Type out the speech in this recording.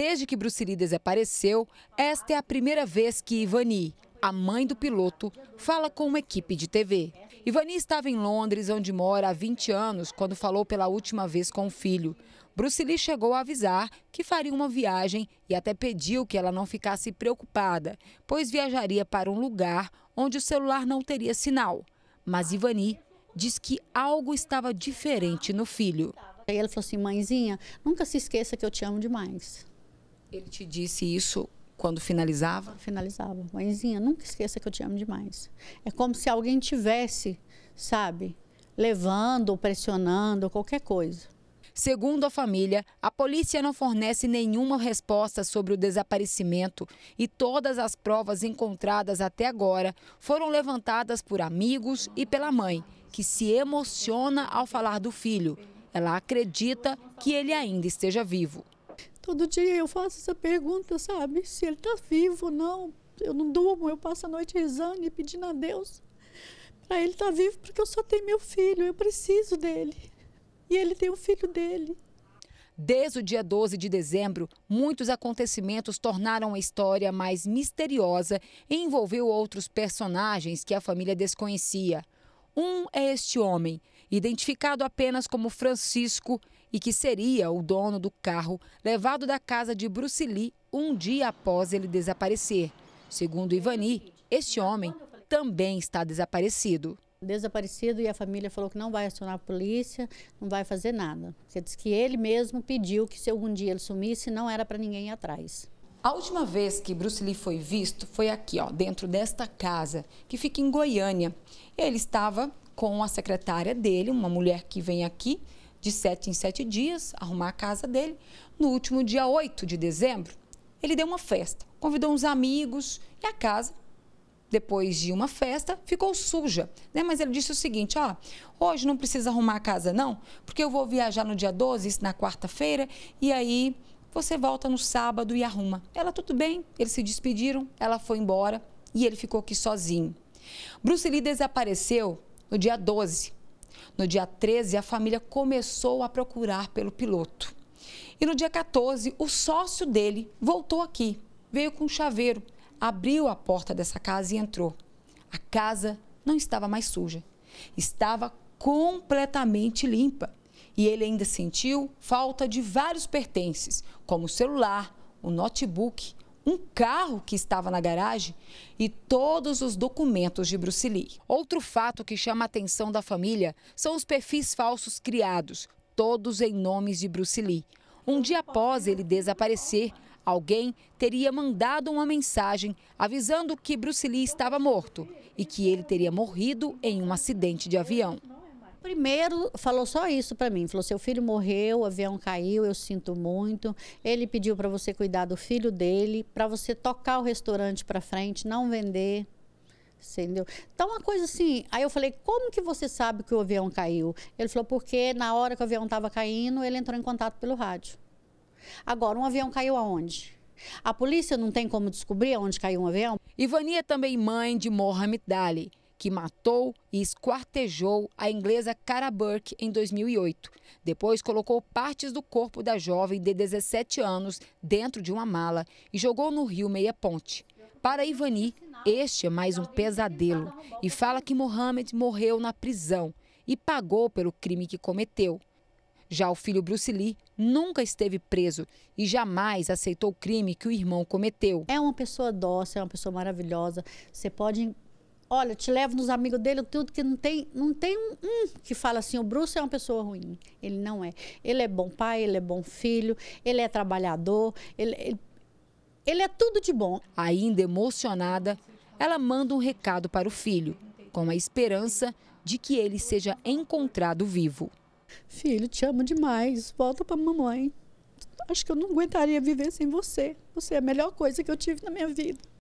Desde que Bruce Lee desapareceu, esta é a primeira vez que Ivani, a mãe do piloto, fala com uma equipe de TV. Ivani estava em Londres, onde mora há 20 anos, quando falou pela última vez com o filho. Bruce Lee chegou a avisar que faria uma viagem e até pediu que ela não ficasse preocupada, pois viajaria para um lugar onde o celular não teria sinal. Mas Ivani diz que algo estava diferente no filho. Aí ela falou assim: mãezinha, nunca se esqueça que eu te amo demais. Ele te disse isso quando finalizava? Finalizava. Mãezinha, nunca esqueça que eu te amo demais. É como se alguém tivesse, sabe, levando ou pressionando ou qualquer coisa. Segundo a família, a polícia não fornece nenhuma resposta sobre o desaparecimento e todas as provas encontradas até agora foram levantadas por amigos e pela mãe, que se emociona ao falar do filho. Ela acredita que ele ainda esteja vivo. Todo dia eu faço essa pergunta, sabe? Se ele está vivo ou não. Eu não durmo, eu passo a noite rezando e pedindo a Deus para ele estar tá vivo, porque eu só tenho meu filho, eu preciso dele. E ele tem o um filho dele. Desde o dia 12 de dezembro, muitos acontecimentos tornaram a história mais misteriosa e envolveu outros personagens que a família desconhecia. Um é este homem, identificado apenas como Francisco e que seria o dono do carro levado da casa de Bruce Lee um dia após ele desaparecer. Segundo Ivani, este homem também está desaparecido. Desaparecido e a família falou que não vai acionar a polícia, não vai fazer nada. Porque diz que ele mesmo pediu que se algum dia ele sumisse, não era para ninguém ir atrás. A última vez que Bruce Lee foi visto foi aqui, ó, dentro desta casa, que fica em Goiânia. Ele estava com a secretária dele, uma mulher que vem aqui de sete em sete dias arrumar a casa dele. No último dia 8 de dezembro, ele deu uma festa, convidou uns amigos e a casa, depois de uma festa, ficou suja. Né? Mas ele disse o seguinte: ó, hoje não precisa arrumar a casa, não, porque eu vou viajar no dia 12, isso na quarta-feira, e aí você volta no sábado e arruma. Ela, tudo bem. Eles se despediram, ela foi embora e ele ficou aqui sozinho. Bruce Lee desapareceu no dia 12. No dia 13, a família começou a procurar pelo piloto. E no dia 14, o sócio dele voltou aqui, veio com um chaveiro, abriu a porta dessa casa e entrou. A casa não estava mais suja, estava completamente limpa e ele ainda sentiu falta de vários pertences, como o celular, o notebook, um carro que estava na garagem e todos os documentos de Bruce Lee. Outro fato que chama a atenção da família são os perfis falsos criados, todos em nomes de Bruce Lee. Um dia após ele desaparecer, alguém teria mandado uma mensagem avisando que Bruce Lee estava morto e que ele teria morrido em um acidente de avião. Primeiro, falou só isso para mim. Falou: seu filho morreu, o avião caiu, eu sinto muito. Ele pediu para você cuidar do filho dele, para você tocar o restaurante para frente, não vender. Entendeu? Então, uma coisa assim. Aí eu falei: como que você sabe que o avião caiu? Ele falou: porque na hora que o avião estava caindo, ele entrou em contato pelo rádio. Agora, um avião caiu aonde? A polícia não tem como descobrir onde caiu um avião? Ivani é também mãe de Mohamed Dali, que matou e esquartejou a inglesa Cara Burke em 2008. Depois colocou partes do corpo da jovem de 17 anos dentro de uma mala e jogou no rio Meia Ponte. Para Ivani, este é mais um pesadelo e fala que Mohamed morreu na prisão e pagou pelo crime que cometeu. Já o filho Bruce Lee nunca esteve preso e jamais aceitou o crime que o irmão cometeu. É uma pessoa dócil, é uma pessoa maravilhosa. Você pode Olha, te levo nos amigos dele, tudo que não tem, não tem um, um que fala assim, o Bruce é uma pessoa ruim. Ele não é. Ele é bom pai, ele é bom filho, ele é trabalhador, ele, ele, ele é tudo de bom. Ainda emocionada, ela manda um recado para o filho, com a esperança de que ele seja encontrado vivo. Filho, te amo demais. Volta para mamãe. Acho que eu não aguentaria viver sem você. Você é a melhor coisa que eu tive na minha vida.